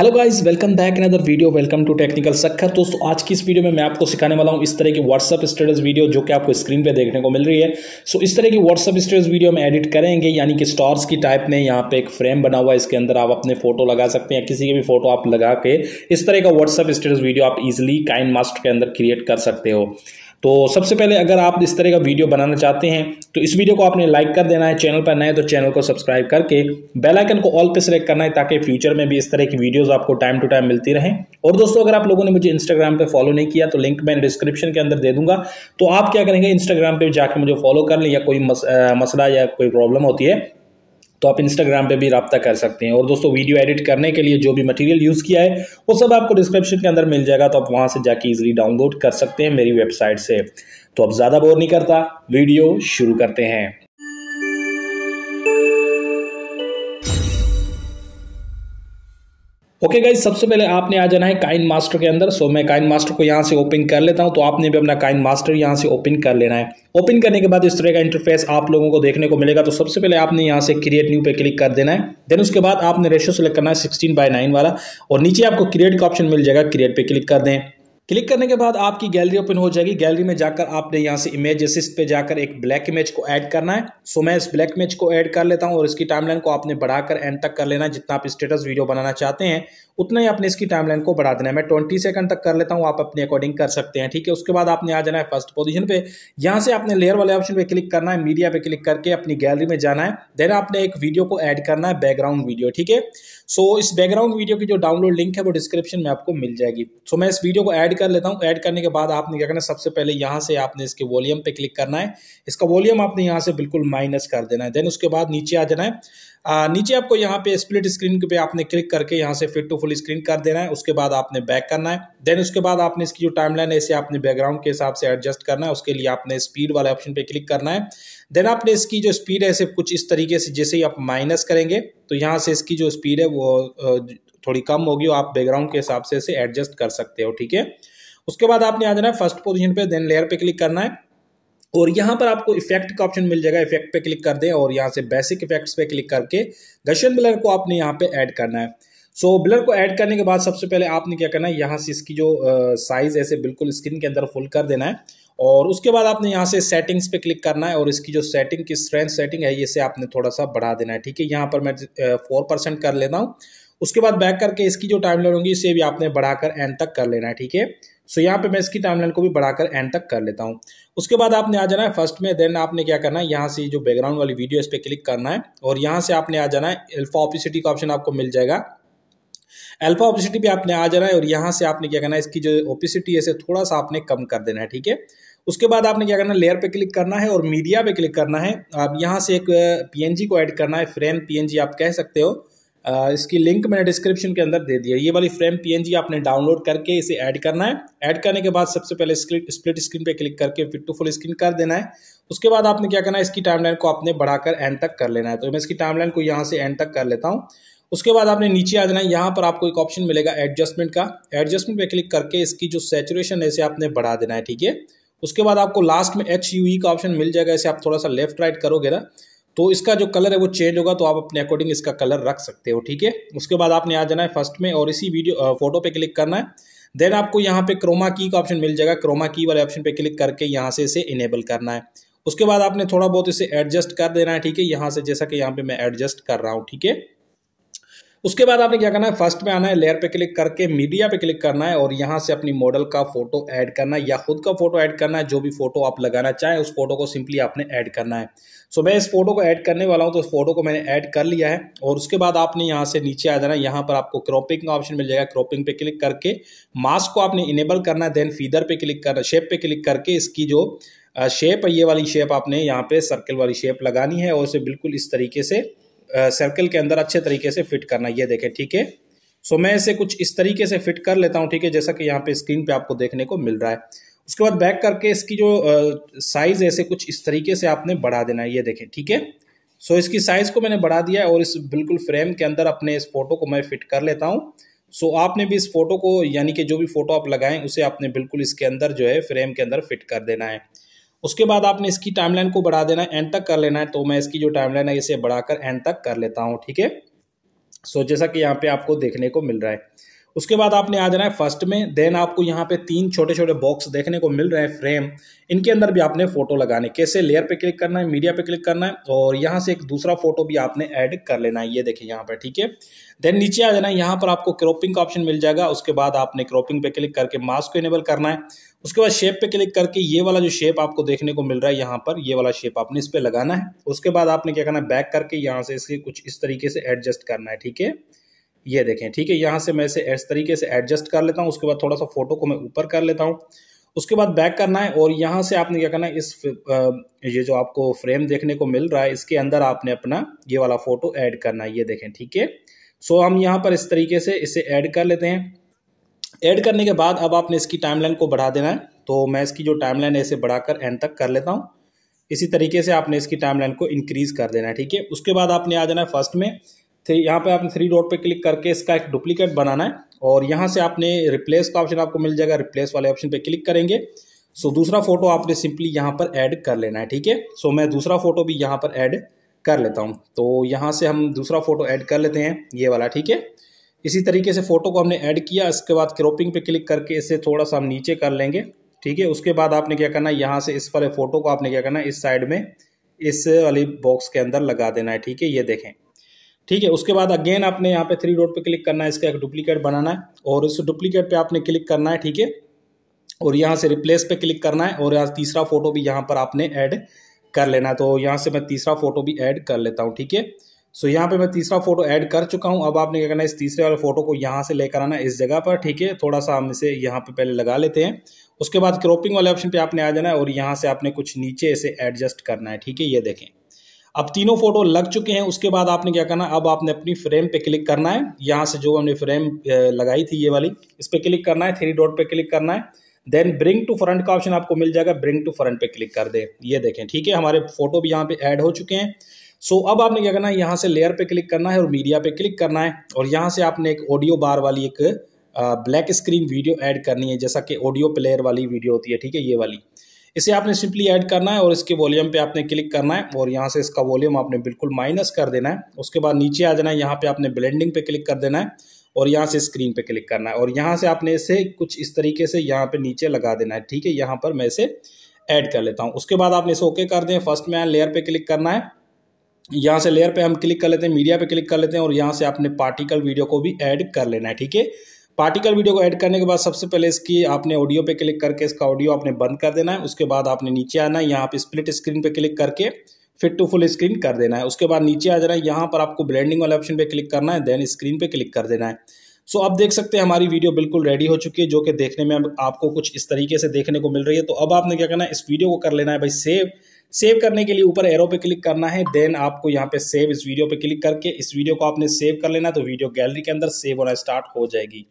hello guys welcome back in other video welcome to technical Sakhar दोस्तों आज की इस वीडियो में मैं आपको सिखाने वाला हूं इस तरह की व्हाट्सअप स्टेटस वीडियो जो कि आपको स्क्रीन पे देखने को मिल रही है सो so, इस तरह की व्हाट्सअप स्टेटस वीडियो में एडिट करेंगे यानी कि स्टार्स की टाइप में यहाँ पे एक फ्रेम बना हुआ है इसके अंदर आप अपने फोटो लगा सकते हैं किसी के भी फोटो आप लगा के इस तरह का व्हाट्सअप स्टेटस वीडियो आप इजिली काइन मास्टर के अंदर क्रिएट कर सकते हो तो सबसे पहले अगर आप इस तरह का वीडियो बनाना चाहते हैं तो इस वीडियो को आपने लाइक कर देना है चैनल पर नए तो चैनल को सब्सक्राइब करके बेल आइकन को ऑल पे सेलेक्ट करना है ताकि फ्यूचर में भी इस तरह की वीडियोस आपको टाइम टू टाइम मिलती रहें और दोस्तों अगर आप लोगों ने मुझे इंस्टाग्राम पर फॉलो नहीं किया तो लिंक मैं डिस्क्रिप्शन के अंदर दे दूंगा तो आप क्या करेंगे इंस्टाग्राम पर जाकर मुझे फॉलो कर लें या कोई मस, आ, मसला या कोई प्रॉब्लम होती है तो आप इंस्टाग्राम पे भी रबता कर सकते हैं और दोस्तों वीडियो एडिट करने के लिए जो भी मटेरियल यूज़ किया है वो सब आपको डिस्क्रिप्शन के अंदर मिल जाएगा तो आप वहाँ से जाके ईजिली डाउनलोड कर सकते हैं मेरी वेबसाइट से तो अब ज़्यादा बोर नहीं करता वीडियो शुरू करते हैं ओके okay गाइज सबसे पहले आपने आ जाना है काइन मास्टर के अंदर सो so, मैं काइन मास्टर को यहाँ से ओपन कर लेता हूँ तो आपने भी अपना काइन मास्टर यहाँ से ओपन कर लेना है ओपन करने के बाद इस तरह का इंटरफेस आप लोगों को देखने को मिलेगा तो सबसे पहले आपने यहाँ से क्रिएट न्यू पे क्लिक कर देना है देन उसके बाद आपने रेशो सेलेक्ट करना है सिक्सटीन बाय नाइन वाला और नीचे आपको क्रिएट का ऑप्शन मिल जाएगा क्रिएट पर क्लिक कर दें क्लिक करने के बाद आपकी गैलरी ओपन हो जाएगी गैलरी में जाकर आपने यहाँ से इमेज असिस्ट पे जाकर एक ब्लैक इमेज को ऐड करना है सो मैं इस ब्लैक इमेज को ऐड कर लेता हूँ और इसकी टाइमलाइन को आपने बढ़ाकर एंड तक कर लेना है जितना आप स्टेटस वीडियो बनाना चाहते हैं उतना ही आपने इसकी टाइमलाइन को बढ़ा देना है मैं ट्वेंटी सेकंड तक कर लेता हूँ आप अपने अकॉर्डिंग कर सकते हैं ठीक है उसके बाद आपने आ जाना है फर्स्ट पोजिशन पे यहाँ से आपने लेयर वाले ऑप्शन पर क्लिक करना है मीडिया पर क्लिक करके अपनी गैलरी में जाना है देन आपने एक वीडियो को ऐड करना है बैकग्राउंड वीडियो ठीक है सो इस बैकग्राउंड वीडियो की जो डाउनलोड लिंक है वो डिस्क्रिप्शन में आपको मिल जाएगी सो मैं इस वीडियो को ऐड कर लेता हूँ ऐड करने के बाद आपने क्या करना सबसे पहले यहाँ से आपने इसके वॉल्यूम पे क्लिक करना है इसका वॉल्यूम आपने यहाँ से बिल्कुल माइनस कर देना है देन उसके बाद नीचे आ जाना है आ, नीचे आपको यहाँ पे स्प्लिट स्क्रीन पे आपने क्लिक करके यहाँ से फिट टू फुल स्क्रीन कर देना है उसके बाद आपने बैक करना है देन उसके बाद आपने इसकी जो टाइमलाइन है इसे आपने बैकग्राउंड के हिसाब से एडजस्ट करना है उसके लिए आपने स्पीड वाले ऑप्शन पे क्लिक करना है देन आपने इसकी जो स्पीड है इसे कुछ इस तरीके से जैसे ही आप माइनस करेंगे तो यहाँ से इसकी जो स्पीड है वो थोड़ी कम होगी और आप बैकग्राउंड के हिसाब से इसे एडजस्ट कर सकते हो ठीक है उसके बाद आपने आ जाना है फर्स्ट पोजिशन पे देन लेयर पे क्लिक करना है और यहाँ पर आपको इफेक्ट का ऑप्शन मिल जाएगा इफेक्ट पे क्लिक कर दें और यहाँ से बेसिक इफेक्ट्स पे क्लिक करके गशन ब्लर को आपने यहाँ पे ऐड करना है सो so, ब्लर को ऐड करने के बाद सबसे पहले आपने क्या करना है यहाँ से इसकी जो साइज़ ऐसे बिल्कुल स्क्रीन के अंदर फुल कर देना है और उसके बाद आपने यहाँ से सेटिंग्स पे क्लिक करना है और इसकी जो सेटिंग की स्ट्रेंथ सेटिंग है ये आपने थोड़ा सा बढ़ा देना है ठीक है यहाँ पर मैं फोर परसेंट कर लेता हूँ उसके बाद बैक करके इसकी जो टाइम लाइन होगी इसे भी आपने बढ़ाकर एंड तक कर लेना है ठीक है सो यहाँ पे मैं इसकी टाइमलाइन को भी बढ़ाकर एंड तक कर लेता हूँ उसके बाद आपने आ जाना है फर्स्ट में देन आपने क्या करना है यहाँ से जो बैकग्राउंड वाली वीडियो इस पर क्लिक करना है और यहाँ से आपने आ जाना है एल्फा ऑपिसिटी का ऑप्शन आपको मिल जाएगा एल्फा ऑपिसिटी भी आपने आ जाना है और यहाँ से आपने क्या करना है इसकी जो ओपिसिटी है इसे थोड़ा सा आपने कम कर देना है ठीक है उसके बाद आपने क्या करना है लेयर पे क्लिक करना है और मीडिया पे क्लिक करना है आप यहाँ से एक पीएनजी uh, को ऐड करना है फ्रेम पीएनजी आप कह सकते हो इसकी लिंक मैंने डिस्क्रिप्शन के अंदर दे दिया ये वाली फ्रेम पीएनजी आपने डाउनलोड करके इसे ऐड करना है ऐड करने के बाद सबसे पहले स्प्लिट स्क्रीन पे क्लिक करके फिट टू फुल स्क्रीन कर देना है उसके बाद आपने क्या करना है इसकी टाइमलाइन को आपने बढ़ाकर एंड तक कर लेना है तो मैं इसकी टाइमलाइन को यहाँ से एंड तक कर लेता हूँ उसके बाद आपने नीचे आ जाना है यहाँ पर आपको एक ऑप्शन मिलेगा एडजस्टमेंट का एडजस्टमेंट पर क्लिक करके इसकी जो सेचुरेशन है इसे आपने बढ़ा देना है ठीक है उसके बाद आपको लास्ट में एच यू ई का ऑप्शन मिल जाएगा इसे आप थोड़ा सा लेफ्ट राइट करोगे ना तो इसका जो कलर है वो चेंज होगा तो आप अपने अकॉर्डिंग इसका कलर रख सकते हो ठीक है उसके बाद आपने आ जाना है फर्स्ट में और इसी वीडियो फोटो पे क्लिक करना है देन आपको यहाँ पे क्रोमा की का ऑप्शन मिल जाएगा क्रोमा की वाले ऑप्शन पे क्लिक करके यहाँ से इसे इनेबल करना है उसके बाद आपने थोड़ा बहुत इसे एडजस्ट कर देना है ठीक है यहाँ से जैसा कि यहाँ पे मैं एडजस्ट कर रहा हूँ ठीक है उसके बाद आपने क्या करना है फर्स्ट में आना है लेयर पे क्लिक करके मीडिया पे क्लिक करना है और यहाँ से अपनी मॉडल का फोटो ऐड करना है या खुद का फोटो ऐड करना है जो भी फोटो आप लगाना चाहें उस फोटो को सिंपली आपने ऐड करना है सो मैं इस फोटो को ऐड करने वाला हूँ तो इस फोटो को मैंने ऐड कर लिया है और उसके बाद आपने यहाँ से नीचे आ जाना है यहाँ पर आपको क्रॉपिंग का ऑप्शन मिल जाएगा क्रॉपिंग पे क्लिक करके मास्क को आपने इनेबल करना है देन फीदर पे क्लिक करना शेप पे क्लिक करके इसकी जो शेप है ये वाली शेप आपने यहाँ पे सर्कल वाली शेप लगानी है और उसे बिल्कुल इस तरीके से सर्कल के अंदर अच्छे तरीके से फिट करना ये देखें ठीक है सो मैं इसे कुछ इस तरीके से फिट कर लेता हूँ ठीक है जैसा कि यहाँ पे स्क्रीन पे आपको देखने को मिल रहा है उसके बाद बैक करके इसकी जो साइज़ ऐसे कुछ इस तरीके से आपने बढ़ा देना है ये देखें ठीक है सो इसकी साइज़ को मैंने बढ़ा दिया और इस बिल्कुल फ्रेम के अंदर अपने इस फोटो को मैं फिट कर लेता हूँ सो so, आपने भी इस फोटो को यानी कि जो भी फोटो आप लगाएं उसे आपने बिल्कुल इसके अंदर जो है फ्रेम के अंदर फिट कर देना है उसके बाद आपने इसकी टाइमलाइन को बढ़ा देना है एंड तक कर लेना है तो मैं इसकी जो टाइमलाइन है इसे बढ़ाकर एंड तक कर लेता हूं ठीक है सो जैसा कि यहाँ पे आपको देखने को मिल रहा है उसके बाद आपने आ जाना है फर्स्ट में देन आपको यहाँ पे तीन छोटे छोटे बॉक्स देखने को मिल रहे हैं फ्रेम इनके अंदर भी आपने फोटो लगाने कैसे लेयर पे क्लिक करना है मीडिया पे क्लिक करना है और यहाँ से एक दूसरा फोटो भी आपने ऐड कर लेना है ये देखिए यहाँ पर ठीक है देन नीचे आ जाना है यहाँ पर आपको क्रॉपिंग का ऑप्शन मिल जाएगा उसके बाद आपने क्रॉपिंग पे क्लिक करके मास्क को इनेबल करना है उसके बाद शेप पे क्लिक करके ये वाला जो शेप आपको देखने को मिल रहा है यहाँ पर ये वाला शेप आपने इस पर लगाना है उसके बाद आपने क्या करना है बैक करके यहाँ से इसके कुछ इस तरीके से एडजस्ट करना है ठीक है ये देखें ठीक है यहाँ से मैं इसे इस तरीके से एडजस्ट कर लेता हूँ उसके बाद थोड़ा सा फोटो को मैं ऊपर कर लेता हूँ उसके बाद बैक करना है और यहाँ से आपने क्या करना है इस ये जो आपको फ्रेम देखने को मिल रहा है इसके अंदर आपने अपना ये वाला फ़ोटो ऐड करना है ये देखें ठीक है सो हम यहाँ पर इस तरीके से इसे ऐड कर लेते हैं ऐड करने के बाद अब आपने इसकी टाइमलाइन को बढ़ा देना है तो मैं इसकी जो टाइमलाइन है इसे बढ़ाकर एंड तक कर लेता हूँ इसी तरीके से आपने इसकी टाइमलाइन को इंक्रीज़ कर देना है ठीक है उसके बाद आपने आ जाना है फर्स्ट में थे यहाँ पे आपने थ्री डॉट पे क्लिक करके इसका एक डुप्लीकेट बनाना है और यहाँ से आपने रिप्लेस का ऑप्शन आपको मिल जाएगा रिप्लेस वाले ऑप्शन पे क्लिक करेंगे सो दूसरा फोटो आपने सिंपली यहाँ पर ऐड कर लेना है ठीक है सो मैं दूसरा फोटो भी यहाँ पर ऐड कर लेता हूँ तो यहाँ से हम दूसरा फोटो ऐड कर लेते हैं ये वाला ठीक है इसी तरीके से फ़ोटो को हमने ऐड किया इसके बाद क्रोपिंग पे क्लिक करके इसे थोड़ा सा हम नीचे कर लेंगे ठीक है उसके बाद आपने क्या करना है यहाँ से इस वाले फ़ोटो को आपने क्या करना है इस साइड में इस वाली बॉक्स के अंदर लगा देना है ठीक है ये देखें ठीक है उसके बाद अगेन आपने यहाँ पे थ्री रोड पे क्लिक करना है इसका एक डुप्लीकेट बनाना है और इस डुप्लीकेट पे आपने क्लिक करना है ठीक है और यहाँ से रिप्लेस पे क्लिक करना है और यहाँ तीसरा फोटो भी यहाँ पर आपने ऐड कर लेना है तो यहाँ से मैं तीसरा फोटो भी ऐड कर लेता हूँ ठीक है सो यहाँ पर मैं तीसरा फोटो ऐड कर चुका हूँ अब आपने क्या करना है इस तीसरे वाले फोटो को यहाँ से लेकर आना इस जगह पर ठीक है थोड़ा सा हम इसे यहाँ पर पहले लगा लेते हैं उसके बाद क्रॉपिंग वाले ऑप्शन पे आपने आ जाना है और यहाँ से आपने कुछ नीचे इसे एडजस्ट करना है ठीक है ये देखें अब तीनों फोटो लग चुके हैं उसके बाद आपने क्या करना अब आपने अपनी फ्रेम पे क्लिक करना है यहाँ से जो हमने फ्रेम लगाई थी ये वाली इस पर क्लिक करना है थ्री डॉट पे क्लिक करना है देन ब्रिंग टू फ्रंट का ऑप्शन आपको मिल जाएगा ब्रिंग टू फ्रंट पे क्लिक कर दें ये देखें ठीक है हमारे फोटो भी यहाँ पे ऐड हो चुके हैं सो so, अब आपने क्या करना है यहाँ से लेयर पे क्लिक करना है और मीडिया पे क्लिक करना है और यहाँ से आपने एक ऑडियो बार वाली एक ब्लैक स्क्रीन वीडियो ऐड करनी है जैसा कि ऑडियो प्लेयर वाली वीडियो होती है ठीक है ये वाली इसे आपने सिंपली ऐड करना है और इसके वॉल्यूम पे आपने क्लिक करना है और यहाँ से इसका वॉल्यूम आपने बिल्कुल माइनस कर देना है उसके बाद नीचे आ जाना है यहाँ पे आपने ब्लेंडिंग पे क्लिक कर देना है और यहाँ से स्क्रीन पे क्लिक करना है और यहाँ से आपने इसे कुछ इस तरीके से यहाँ पे नीचे लगा देना है ठीक है यहाँ पर मैं इसे ऐड कर लेता हूँ उसके बाद आपने इसे ओके कर दें फर्स्ट में लेयर पर क्लिक करना है यहाँ से लेयर पर हम क्लिक कर लेते हैं मीडिया पर क्लिक कर लेते हैं और यहाँ से आपने पार्टिकल वीडियो को भी ऐड कर लेना है ठीक है पार्टिकल वीडियो को ऐड करने के बाद सबसे पहले इसकी आपने ऑडियो पे क्लिक करके इसका ऑडियो आपने बंद कर देना है उसके बाद आपने नीचे आना है यहाँ पे स्प्लिट स्क्रीन पे क्लिक करके फिट टू फुल स्क्रीन कर देना है उसके बाद नीचे आ जाना है यहाँ पर आपको ब्लेंडिंग वाले ऑप्शन पे क्लिक करना है देन स्क्रीन पे क्लिक कर देना है सो so, अब देख सकते हैं हमारी वीडियो बिल्कुल रेडी हो चुकी है जो कि देखने में आपको कुछ इस तरीके से देखने को मिल रही है तो अब आपने क्या करना है इस वीडियो को कर लेना है भाई सेव सेव करने के लिए ऊपर एरो पे क्लिक करना है देन आपको यहाँ पे सेव इस वीडियो पे क्लिक करके इस वीडियो को आपने सेव कर लेना तो वीडियो गैलरी के अंदर सेव होना स्टार्ट हो जाएगी